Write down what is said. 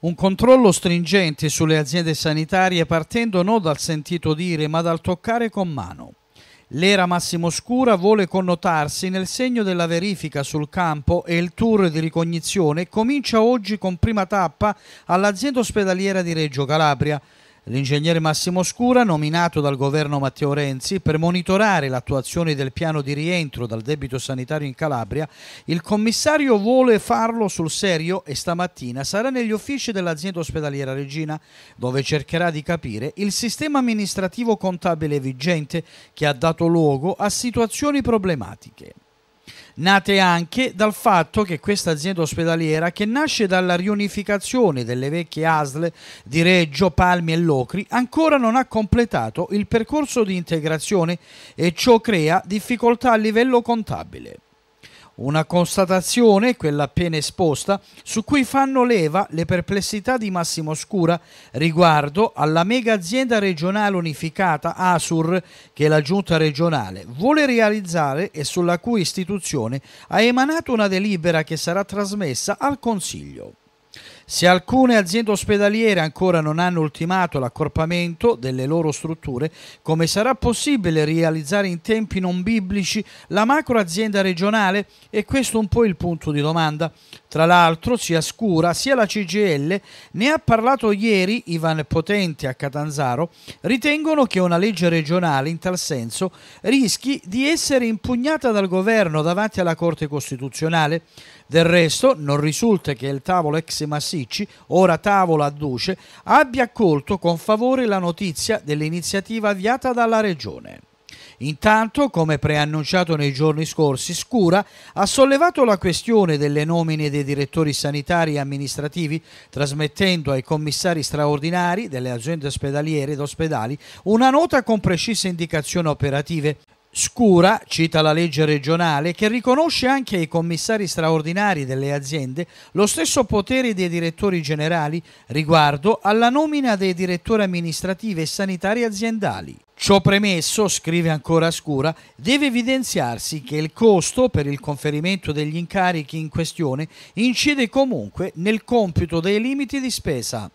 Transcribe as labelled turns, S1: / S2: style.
S1: Un controllo stringente sulle aziende sanitarie partendo non dal sentito dire ma dal toccare con mano. L'era Massimo Scura vuole connotarsi nel segno della verifica sul campo e il tour di ricognizione comincia oggi con prima tappa all'azienda ospedaliera di Reggio Calabria. L'ingegnere Massimo Scura, nominato dal governo Matteo Renzi per monitorare l'attuazione del piano di rientro dal debito sanitario in Calabria, il commissario vuole farlo sul serio e stamattina sarà negli uffici dell'azienda ospedaliera Regina, dove cercherà di capire il sistema amministrativo contabile vigente che ha dato luogo a situazioni problematiche nate anche dal fatto che questa azienda ospedaliera, che nasce dalla riunificazione delle vecchie ASL di Reggio, Palmi e Locri, ancora non ha completato il percorso di integrazione e ciò crea difficoltà a livello contabile. Una constatazione, quella appena esposta, su cui fanno leva le perplessità di Massimo Scura riguardo alla mega azienda regionale unificata ASUR che la giunta regionale vuole realizzare e sulla cui istituzione ha emanato una delibera che sarà trasmessa al Consiglio. Se alcune aziende ospedaliere ancora non hanno ultimato l'accorpamento delle loro strutture, come sarà possibile realizzare in tempi non biblici la macroazienda regionale? E questo è un po' il punto di domanda. Tra l'altro, sia Scura sia la CGL, ne ha parlato ieri Ivan Potente a Catanzaro, ritengono che una legge regionale in tal senso rischi di essere impugnata dal governo davanti alla Corte Costituzionale. Del resto, non risulta che il tavolo ex Massimo Massicci, ora tavola a Duce, abbia accolto con favore la notizia dell'iniziativa avviata dalla Regione. Intanto, come preannunciato nei giorni scorsi, Scura ha sollevato la questione delle nomine dei direttori sanitari e amministrativi, trasmettendo ai commissari straordinari delle aziende ospedaliere ed ospedali una nota con precise indicazioni operative Scura cita la legge regionale che riconosce anche ai commissari straordinari delle aziende lo stesso potere dei direttori generali riguardo alla nomina dei direttori amministrativi e sanitari aziendali. Ciò premesso, scrive ancora Scura, deve evidenziarsi che il costo per il conferimento degli incarichi in questione incide comunque nel compito dei limiti di spesa.